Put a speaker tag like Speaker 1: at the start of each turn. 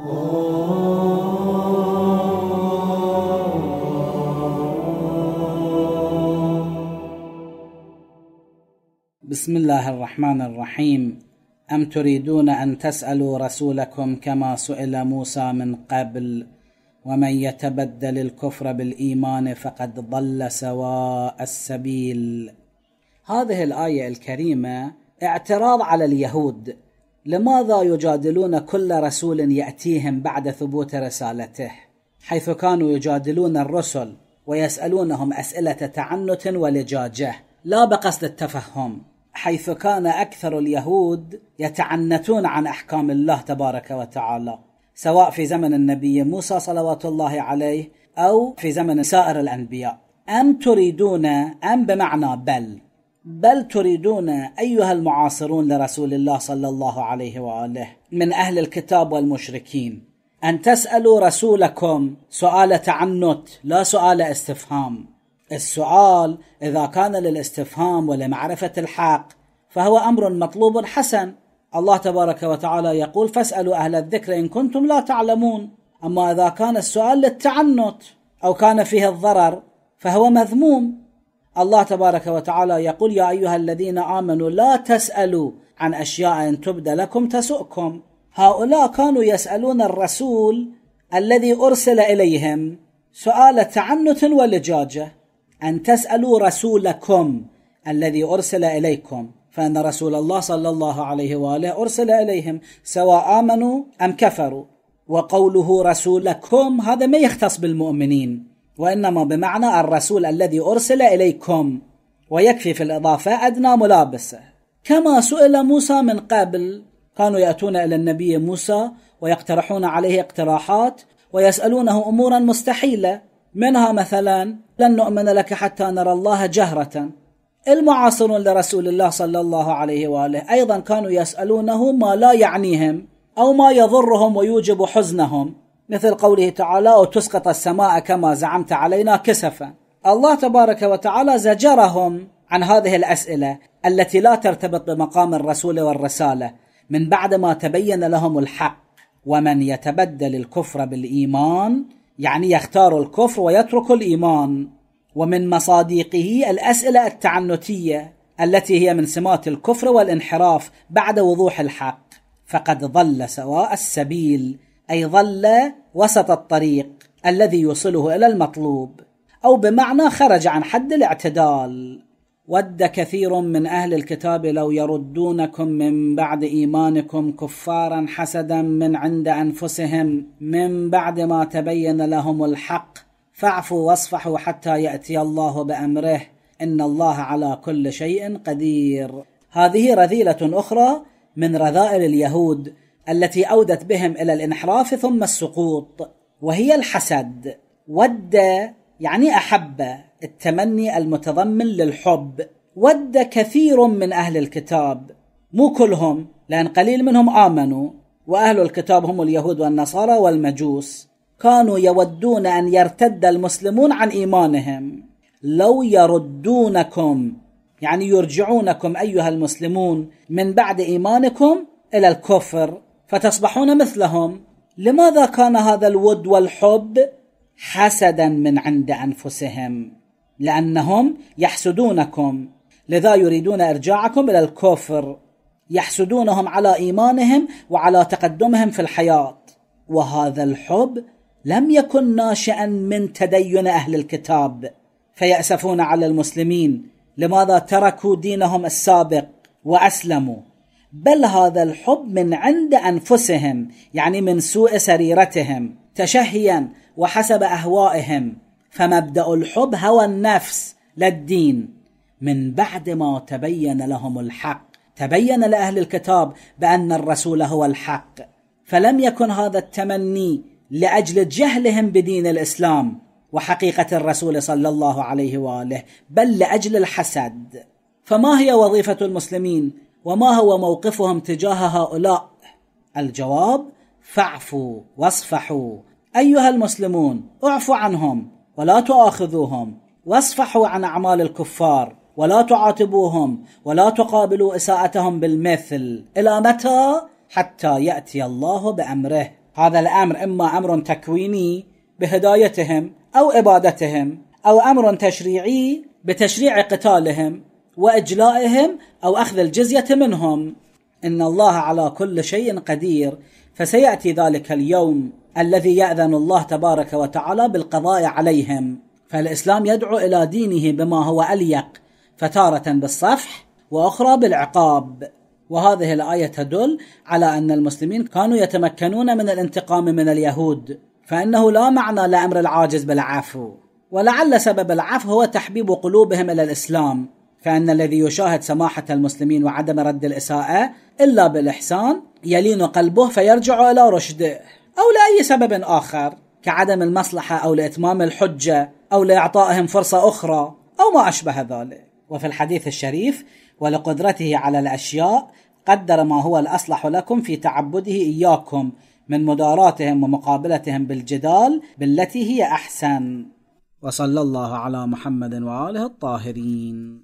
Speaker 1: بسم الله الرحمن الرحيم أم تريدون أن تسألوا رسولكم كما سئل موسى من قبل ومن يتبدل الكفر بالإيمان فقد ضل سواء السبيل هذه الآية الكريمة اعتراض على اليهود لماذا يجادلون كل رسول ياتيهم بعد ثبوت رسالته حيث كانوا يجادلون الرسل ويسالونهم اسئله تعنت ولجاجه لا بقصد التفهم حيث كان اكثر اليهود يتعنتون عن احكام الله تبارك وتعالى سواء في زمن النبي موسى صلوات الله عليه او في زمن سائر الانبياء ام تريدون ام بمعنى بل بل تريدون ايها المعاصرون لرسول الله صلى الله عليه واله من اهل الكتاب والمشركين ان تسالوا رسولكم سؤال تعنت لا سؤال استفهام السؤال اذا كان للاستفهام ولمعرفه الحق فهو امر مطلوب حسن الله تبارك وتعالى يقول فاسالوا اهل الذكر ان كنتم لا تعلمون اما اذا كان السؤال للتعنت او كان فيه الضرر فهو مذموم الله تبارك وتعالى يقول يا أيها الذين آمنوا لا تسألوا عن أشياء إن تبد لكم تسؤكم هؤلاء كانوا يسألون الرسول الذي أرسل إليهم سؤال تعنت ولجاجة أن تسألوا رسولكم الذي أرسل إليكم فأن رسول الله صلى الله عليه وآله أرسل إليهم سواء آمنوا أم كفروا وقوله رسولكم هذا ما يختص بالمؤمنين وإنما بمعنى الرسول الذي أرسل إليكم ويكفي في الإضافة أدنى ملابسة كما سئل موسى من قبل كانوا يأتون إلى النبي موسى ويقترحون عليه اقتراحات ويسألونه أمورا مستحيلة منها مثلا لن نؤمن لك حتى نرى الله جهرة المعاصرون لرسول الله صلى الله عليه وآله أيضا كانوا يسألونه ما لا يعنيهم أو ما يضرهم ويوجب حزنهم مثل قوله تعالى وتسقط السماء كما زعمت علينا كسفا الله تبارك وتعالى زجرهم عن هذه الأسئلة التي لا ترتبط بمقام الرسول والرسالة من بعد ما تبين لهم الحق ومن يتبدل الكفر بالإيمان يعني يختار الكفر ويترك الإيمان ومن مصادقه الأسئلة التعنتية التي هي من سمات الكفر والانحراف بعد وضوح الحق فقد ضل سواء السبيل أي ضل وسط الطريق الذي يوصله الى المطلوب او بمعنى خرج عن حد الاعتدال ود كثير من اهل الكتاب لو يردونكم من بعد ايمانكم كفارا حسدا من عند انفسهم من بعد ما تبين لهم الحق فاعفوا واصفحوا حتى ياتي الله بامره ان الله على كل شيء قدير هذه رذيله اخرى من رذائل اليهود التي أودت بهم إلى الانحراف ثم السقوط وهي الحسد ود يعني أحب التمني المتضمن للحب ود كثير من أهل الكتاب مو كلهم لأن قليل منهم آمنوا وأهل الكتاب هم اليهود والنصارى والمجوس كانوا يودون أن يرتد المسلمون عن إيمانهم لو يردونكم يعني يرجعونكم أيها المسلمون من بعد إيمانكم إلى الكفر فتصبحون مثلهم لماذا كان هذا الود والحب حسدا من عند انفسهم لانهم يحسدونكم لذا يريدون ارجاعكم الى الكفر يحسدونهم على ايمانهم وعلى تقدمهم في الحياه وهذا الحب لم يكن ناشئا من تدين اهل الكتاب فياسفون على المسلمين لماذا تركوا دينهم السابق واسلموا بل هذا الحب من عند انفسهم يعني من سوء سريرتهم تشهيا وحسب اهوائهم فمبدا الحب هوى النفس لا الدين من بعد ما تبين لهم الحق تبين لاهل الكتاب بان الرسول هو الحق فلم يكن هذا التمني لاجل جهلهم بدين الاسلام وحقيقه الرسول صلى الله عليه واله بل لاجل الحسد فما هي وظيفه المسلمين وما هو موقفهم تجاه هؤلاء الجواب فاعفوا واصفحوا ايها المسلمون اعفوا عنهم ولا تؤاخذوهم واصفحوا عن اعمال الكفار ولا تعاتبوهم ولا تقابلوا اساءتهم بالمثل الى متى حتى ياتي الله بامره هذا الامر اما امر تكويني بهدايتهم او ابادتهم او امر تشريعي بتشريع قتالهم واجلائهم او اخذ الجزيه منهم ان الله على كل شيء قدير فسياتي ذلك اليوم الذي ياذن الله تبارك وتعالى بالقضاء عليهم فالاسلام يدعو الى دينه بما هو اليق فتاره بالصفح واخرى بالعقاب وهذه الايه تدل على ان المسلمين كانوا يتمكنون من الانتقام من اليهود فانه لا معنى لامر العاجز بالعفو ولعل سبب العفو هو تحبيب قلوبهم الى الاسلام فان الذي يشاهد سماحه المسلمين وعدم رد الاساءه الا بالاحسان يلين قلبه فيرجع الى رشده او لاي سبب اخر كعدم المصلحه او لاتمام الحجه او لاعطائهم فرصه اخرى او ما اشبه ذلك وفي الحديث الشريف ولقدرته على الاشياء قدر ما هو الاصلح لكم في تعبده اياكم من مداراتهم ومقابلتهم بالجدال بالتي هي احسن وصلى الله على محمد واله الطاهرين